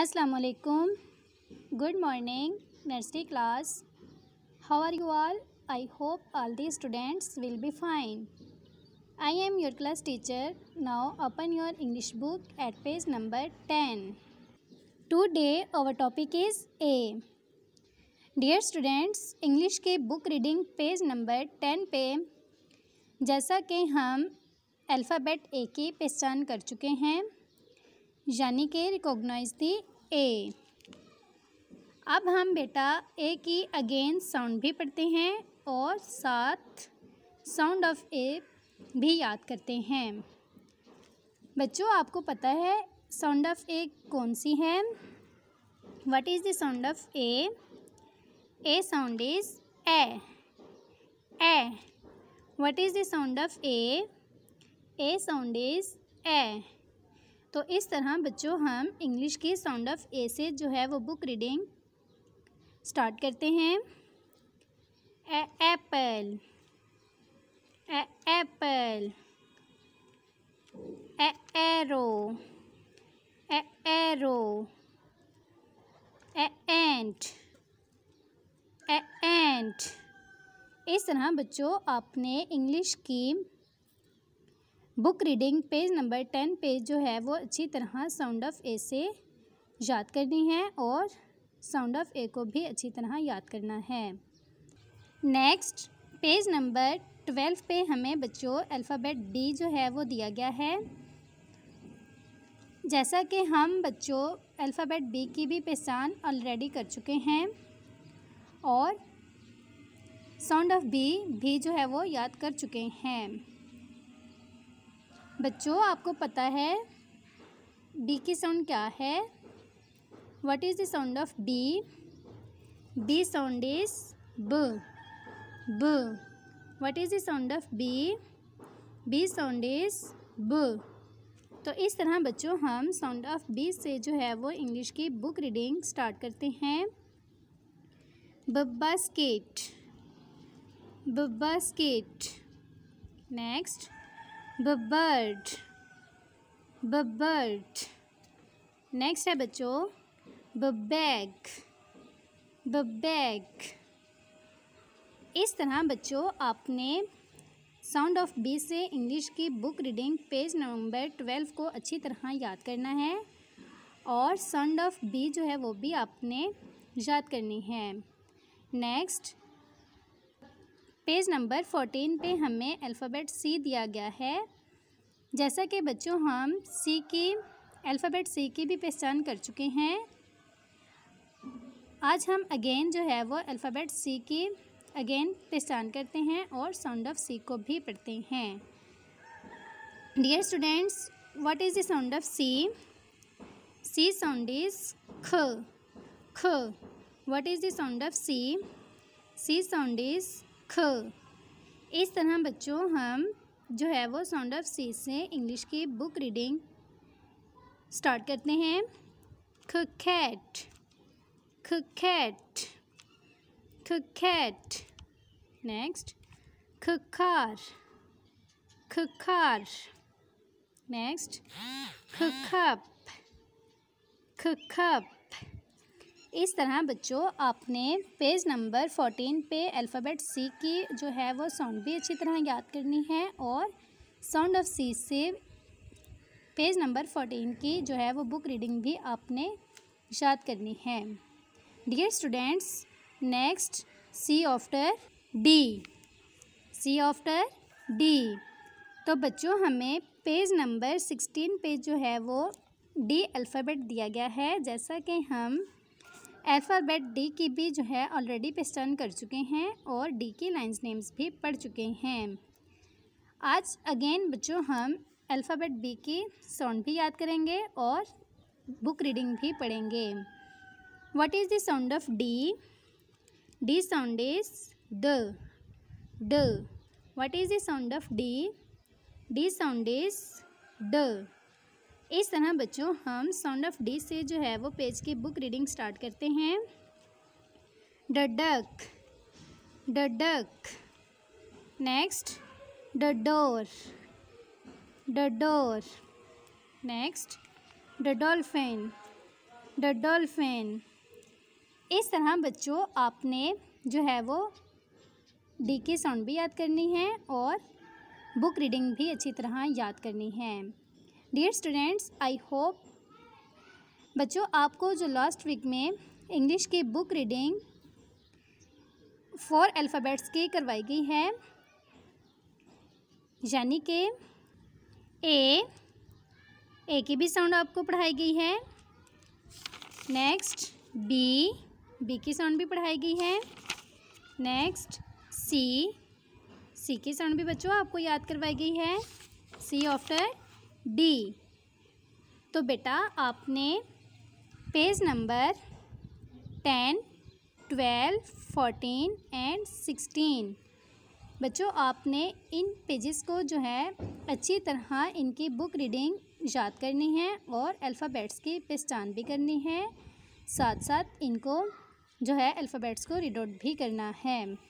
अस्सलाम वालेकुम good morning nursery class how are you all I hope all the students will be fine I am your class teacher now open your English book at page number ten today our topic is A dear students English के book reading page number ten पे जैसा कि हम alphabet ए की पहचान कर चुके हैं यानी कि रिकॉग्नाइज दी ए अब हम बेटा ए की अगेन साउंड भी पढ़ते हैं और साथ साउंड ऑफ ए भी याद करते हैं बच्चों आपको पता है साउंड ऑफ ए कौन सी है what is the sound of A A sound is A A what is the sound of A A sound is A तो इस तरह बच्चों हम इंग्लिश के साउंड ऑफ ए से जो है वो बुक रीडिंग स्टार्ट करते हैं apple apple arrow arrow ant ant इस तरह बच्चों आपने इंग्लिश की book reading page number ten page जो है वो अच्छी तरह साउंड ऑफ ए से याद करनी है और साउंड ऑफ ए को भी अच्छी तरह याद करना है नेक्स्ट पेज नंबर ट्वेल्व पे हमें बच्चों अल्फ़ाबेट डी जो है वो दिया गया है जैसा कि हम बच्चों अल्फ़ाबेट डी की भी पहचान ऑलरेडी कर चुके हैं और साउंड ऑफ बी भी जो है वो याद कर चुके हैं बच्चों आपको पता है बी की साउंड क्या है what is the sound of B B sound is ब ब what is the sound of B B sound is ब तो इस तरह बच्चों हम साउंड ऑफ बी से जो है वो इंग्लिश की बुक रीडिंग स्टार्ट करते हैं बब्बा स्केट बब्बा skate next bird bird next है बच्चों बबैग बबैग इस तरह बच्चों आपने साउंड ऑफ बी से इंग्लिश की book reading page number twelve को अच्छी तरह याद करना है और साउंड ऑफ बी जो है वो भी आपने याद करनी है नेक्स्ट पेज नंबर फोर्टीन पे हमें अल्फ़ाबेट सी दिया गया है जैसा कि बच्चों हम सी की अल्फ़ाबेट सी की भी पहचान कर चुके हैं आज हम अगेन जो है वो अल्फ़ाबेट सी की अगेन पहचान करते हैं और साउंड ऑफ सी को भी पढ़ते हैं dear students what is the sound of C C sound is ख ख what is the sound of C C sound is ख इस तरह बच्चों हम जो है वो साउंड ऑफ सी से इंग्लिश की बुक रीडिंग स्टार्ट करते हैं ख खैट खैट खैट नेक्स्ट ख खार नेक्स्ट ख ख खप इस तरह बच्चों आपने पेज नंबर फोर्टीन पे अल्फ़ाबेट सी की जो है वो साउंड भी अच्छी तरह याद करनी है और साउंड ऑफ सी से पेज नंबर फोर्टीन की जो है वो बुक रीडिंग भी आपने याद करनी है dear students next C after D C after D तो बच्चों हमें पेज नंबर सिक्सटीन पे जो है वो डी अल्फ़ाबेट दिया गया है जैसा कि हम अल्फ़ाबेट डी की भी जो है ऑलरेडी पिस्टर्न कर चुके हैं और डी के लाइन्स नेम्स भी पढ़ चुके हैं आज अगेन बच्चों हम अल्फ़ाबेट बी की साउंड भी याद करेंगे और बुक रीडिंग भी पढ़ेंगे what is the sound of D D sound is ड what is the sound of D D sound is ड इस तरह बच्चों हम साउंड ऑफ डी से जो है वो पेज की बुक रीडिंग स्टार्ट करते हैं ड डक ड डक नेक्स्ट ड ड डोर नेक्स्ट ड ड डोल्फिन इस तरह बच्चों आपने जो है वो डी की साउंड भी याद करनी है और बुक रीडिंग भी अच्छी तरह याद करनी है डियर स्टूडेंट्स आई होप बच्चों आपको जो लास्ट वीक में इंग्लिश की बुक रीडिंग फोर अल्फ़ाबेट्स की करवाई गई है यानी कि ए ए की भी साउंड आपको पढ़ाई गई है नेक्स्ट बी बी की साउंड भी पढ़ाई गई है नेक्स्ट सी सी की साउंड भी बच्चों आपको याद करवाई गई है सी ऑफ्टर डी तो बेटा आपने page number ten twelve fourteen and sixteen बच्चों आपने इन पेजेस को जो है अच्छी तरह इनकी बुक रीडिंग याद करनी है और अल्फ़ाबेट्स की पहचान भी करनी है साथ साथ इनको जो है अल्फ़ाबेट्स को रीड आउट भी करना है